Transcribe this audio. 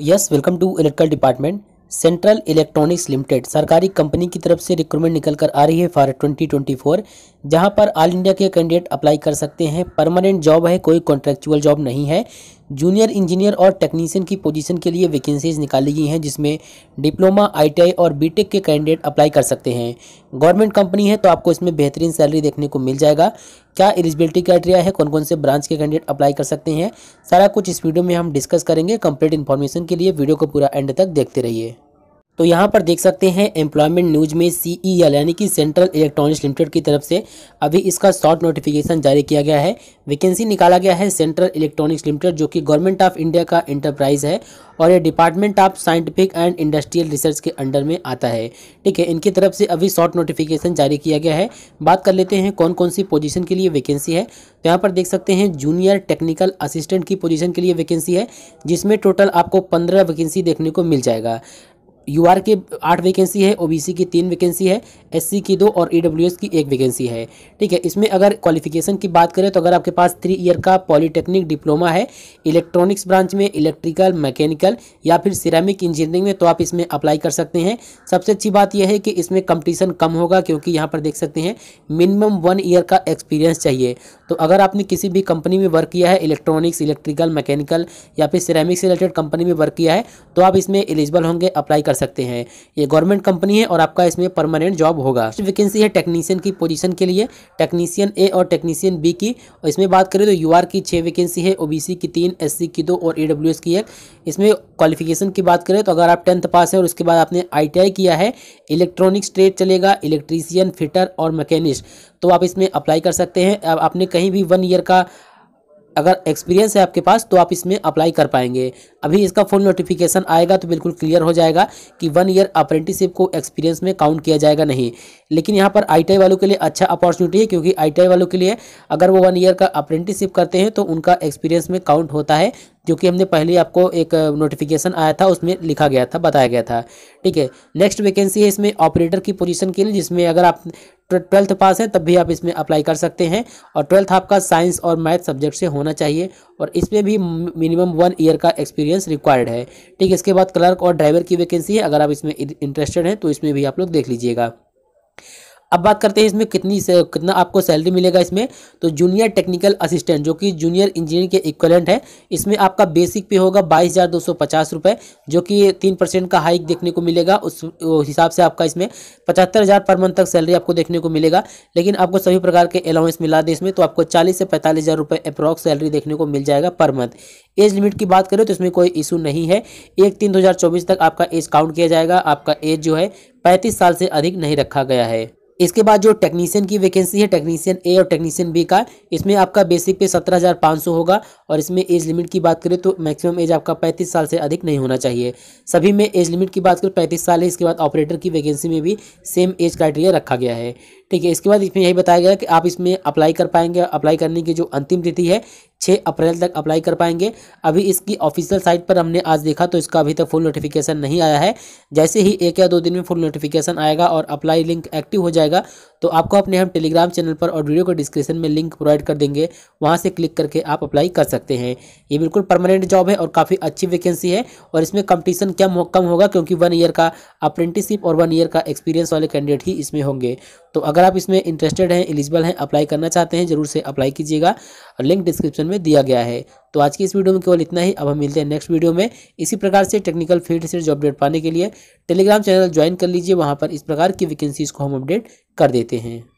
yes welcome to electrical department central electronics limited सरकारी company की तरफ से रिक्रूटमेंट निकल कर आ रही है फॉर 2024 जहां पर ऑल इंडिया के कैंडिडेट अप्लाई कर सकते हैं परमानेंट जॉब है कोई कॉन्ट्रेक्चुअल जॉब नहीं है जूनियर इंजीनियर और टेक्नीशियन की पोजीशन के लिए वैकेंसीज निकाली गई हैं जिसमें डिप्लोमा आईटीआई और बीटेक के कैंडिडेट अप्लाई कर सकते हैं गवर्नमेंट कंपनी है तो आपको इसमें बेहतरीन सैलरी देखने को मिल जाएगा क्या एलिजिबिलिटी क्राइटेरिया है कौन कौन से ब्रांच के कैंडिडेट अप्लाई कर सकते हैं सारा कुछ इस वीडियो में हम डिस्कस करेंगे कंप्लीट इन्फॉर्मेशन के लिए वीडियो को पूरा एंड तक देखते रहिए तो यहाँ पर देख सकते हैं एम्प्लॉयमेंट न्यूज में सी ई e यानी कि सेंट्रल इलेक्ट्रॉनिक्स लिमिटेड की तरफ से अभी इसका शॉर्ट नोटिफिकेशन जारी किया गया है वैकेंसी निकाला गया है सेंट्रल इलेक्ट्रॉनिक्स लिमिटेड जो कि गवर्नमेंट ऑफ इंडिया का इंटरप्राइज है और ये department of scientific and industrial research के अंडर में आता है ठीक है इनकी तरफ से अभी शॉर्ट नोटिफिकेशन जारी किया गया है बात कर लेते हैं कौन कौन सी पोजिशन के लिए वैकेंसी है तो यहाँ पर देख सकते हैं जूनियर टेक्निकल असिस्टेंट की पोजिशन के लिए वैकेंसी है जिसमें टोटल आपको पंद्रह वैकेंसी देखने को मिल जाएगा यू आर की आठ वैकेंसी है ओबीसी की तीन वैकेंसी है एससी की दो और ईडब्ल्यूएस e की एक वैकेंसी है ठीक है इसमें अगर क्वालिफिकेशन की बात करें तो अगर आपके पास थ्री ईयर का पॉलिटेक्निक डिप्लोमा है इलेक्ट्रॉनिक्स ब्रांच में इलेक्ट्रिकल मैकेनिकल या फिर सिरामिक इंजीनियरिंग में तो आप इसमें अप्लाई कर सकते हैं सबसे अच्छी बात यह है कि इसमें कंपटीशन कम होगा क्योंकि यहाँ पर देख सकते हैं मिनिमम वन ईयर का एक्सपीरियंस चाहिए तो अगर आपने किसी भी कंपनी में वर्क किया है इलेक्ट्रॉनिक्स इलेक्ट्रिकल मैकेनिकल या फिर सिरामिक्स से रिलेटेड कंपनी में वर्क किया है तो आप इसमें एलिजिबल होंगे अप्लाई कर सकते हैं ये गवर्नमेंट कंपनी है और आपका इसमें परमानेंट जॉब होगा वैकेंसी है टेक्नीशियन की पोजीशन के लिए टेक्नीशियन ए और टेक्नीशियन बी की और इसमें बात करें तो यू की छः वैकेंसी है ओबीसी की तीन एस की दो और ई की एक इसमें क्वालिफिकेशन की बात करें तो अगर आप टेंथ पास है और उसके बाद आपने आई किया है इलेक्ट्रॉनिक्स ट्रेड चलेगा इलेक्ट्रीशियन फिटर और मैकेनिस्ट तो आप इसमें अप्लाई कर सकते हैं आपने कहीं भी वन ईयर का अगर एक्सपीरियंस है आपके पास तो आप इसमें अप्लाई कर पाएंगे अभी इसका फुल नोटिफिकेशन आएगा तो बिल्कुल क्लियर हो जाएगा कि वन ईयर अप्रेंटिसिप को एक्सपीरियंस में काउंट किया जाएगा नहीं लेकिन यहाँ पर आई वालों के लिए अच्छा अपॉर्चुनिटी है क्योंकि आई वालों के लिए अगर वो वन ईयर का अप्रेंटिसिप करते हैं तो उनका एक्सपीरियंस में काउंट होता है जो कि हमने पहले आपको एक नोटिफिकेशन आया था उसमें लिखा गया था बताया गया था ठीक है नेक्स्ट वैकेंसी है इसमें ऑपरेटर की पोजीशन के लिए जिसमें अगर आप ट्वेल्थ पास हैं तब भी आप इसमें अप्लाई कर सकते हैं और ट्वेल्थ आपका साइंस और मैथ सब्जेक्ट से होना चाहिए और इसमें भी मिनिमम वन ईयर का एक्सपीरियंस रिक्वायर्ड है ठीक है इसके बाद क्लर्क और ड्राइवर की वैकेंसी है अगर आप इसमें इंटरेस्टेड हैं तो इसमें भी आप लोग देख लीजिएगा अब बात करते हैं इसमें कितनी से, कितना आपको सैलरी मिलेगा इसमें तो जूनियर टेक्निकल असिस्टेंट जो कि जूनियर इंजीनियर के इक्वलेंट है इसमें आपका बेसिक पे होगा बाईस हज़ार दो सौ पचास रुपये जो कि तीन परसेंट का हाइक देखने को मिलेगा उस हिसाब से आपका इसमें पचहत्तर हज़ार पर मंथ तक सैलरी आपको देखने को मिलेगा लेकिन आपको सभी प्रकार के अलाउंस मिला दें इसमें तो आपको चालीस से पैंतालीस हज़ार रुपये अप्रॉक्स सैलरी देखने को मिल जाएगा पर मंथ एज लिमिट की बात करें तो इसमें कोई इशू नहीं है एक तीन दो हज़ार चौबीस तक आपका एज काउंट किया जाएगा आपका एज जो है पैंतीस साल से अधिक नहीं रखा गया है इसके बाद जो टेक्नीशियन की वैकेंसी है टेक्नीशियन ए और टेक्नीशियन बी का इसमें आपका बेसिक पे सत्रह हज़ार पाँच सौ होगा और इसमें एज लिमिट की बात करें तो मैक्सिमम एज आपका पैंतीस साल से अधिक नहीं होना चाहिए सभी में एज लिमिट की बात करें पैंतीस साल है इसके बाद ऑपरेटर की वैकेंसी में भी सेम एज क्राइटेरिया रखा गया है ठीक है इसके बाद इसमें यही बताया गया कि आप इसमें अप्लाई कर पाएंगे अप्लाई करने की जो अंतिम तिथि है छः अप्रैल तक अप्लाई कर पाएंगे अभी इसकी ऑफिशियल साइट पर हमने आज देखा तो इसका अभी तक फुल नोटिफिकेशन नहीं आया है जैसे ही एक या दो दिन में फुल नोटिफिकेशन आएगा और अप्लाई लिंक एक्टिव हो जाएगा तो आपको अपने हम टेलीग्राम चैनल पर और वीडियो को डिस्क्रिप्शन में लिंक प्रोवाइड कर देंगे वहाँ से क्लिक करके आप अप्लाई कर सकते हैं ये बिल्कुल परमानेंट जॉब है और काफ़ी अच्छी वैकेंसी है और इसमें कंपटीशन कम हो, कम होगा क्योंकि वन ईयर का अप्रेंटिसिप और वन ईयर का एक्सपीरियंस वाले कैंडिडेट ही इसमें होंगे तो अगर आप इसमें इंटरेस्टेड हैं एलिजिबल हैं अप्लाई करना चाहते हैं ज़रूर से अप्लाई कीजिएगा लिंक डिस्क्रिप्शन में दिया गया है तो आज की इस वीडियो में केवल इतना ही अब हम मिलते हैं नेक्स्ट वीडियो में इसी प्रकार से टेक्निकल फील्ड से जो अपडेट पाने के लिए टेलीग्राम चैनल ज्वाइन कर लीजिए वहाँ पर इस प्रकार की वैकेंसीज़ को हम अपडेट कर देते हैं